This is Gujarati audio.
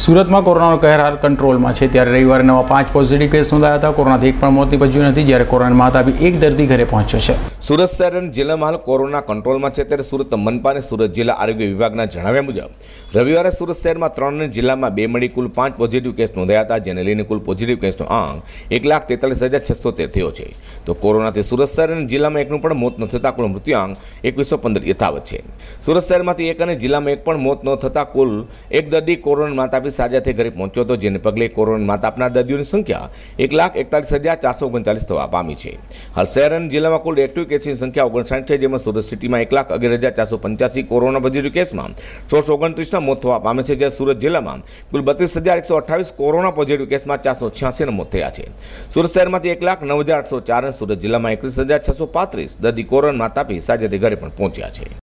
સુરતમાં કોરોનાનો કહેર હાલ કંટ્રોલમાં છે ત્યારે રવિવારે નવા પાંચ પોઝિટિવ કેસ નોંધાયા હતા કોરોનાથી એક પણ મોત નિપજ્યું નથી જ્યારે કોરોના માતા એક દર્દી ઘરે પહોંચ્યો છે સુરત શહેર અને જિલ્લામાં હાલ કોરોના કંટ્રોલમાં છે ત્યારે સુરત મનપા અને સુરત જિલ્લા આરોગ્ય વિભાગના જણાવ્યા મુજબ રવિવારે સુરત શહેરમાં ત્રણ અને જિલ્લામાં બે મળી કુલ પાંચ પોઝિટિવ કેસ નોંધાયા હતા જેને લઈને કુલ પોઝિટિવ કેસનો આંક એક લાખ તેતાલીસ હજાર છસો તેર થયો છે તો કોરોનાથી સુરત શહેર અને જિલ્લામાં એકનું પણ મોત ન થતાં કુલ મૃત્યુઆંક એકવીસો પંદર યથાવત છે સુરત શહેરમાંથી એક અને જિલ્લામાં એક પણ મોત ન થતાં કુલ એક દર્દી કોરોના માતા ઝડપી સાજા થઈ ઘરે પહોંચ્યો હતો જેને પગલે કોરોના માતાપના દર્દીઓની સંખ્યા એક લાખ એકતાલીસ હજાર ચારસો ઓગણચાલીસ થવા પામી છે હાલ શહેર અને જિલ્લામાં કુલ એક્ટિવ કેસની સંખ્યા ઓગણસાઠ છે જેમાં સુરત સિટીમાં એક લાખ અગિયાર હજાર ચારસો પંચ્યાસી કોરોના પોઝિટિવ કેસમાં સોળસો ઓગણત્રીસના મોત થવા પામે છે જ્યારે સુરત જિલ્લામાં કુલ બત્રીસ હજાર એકસો અઠાવીસ કોરોના પોઝિટિવ કેસમાં ચારસો છ્યાસીના મોત થયા છે સુરત શહેરમાંથી એક લાખ નવ હજાર આઠસો ચાર અને સુરત જિલ્લામાં એકત્રીસ હજાર છસો પાંત્રીસ દર્દી કોરોના તાપી સાજાથી ઘરે પણ પહોંચ્યા છે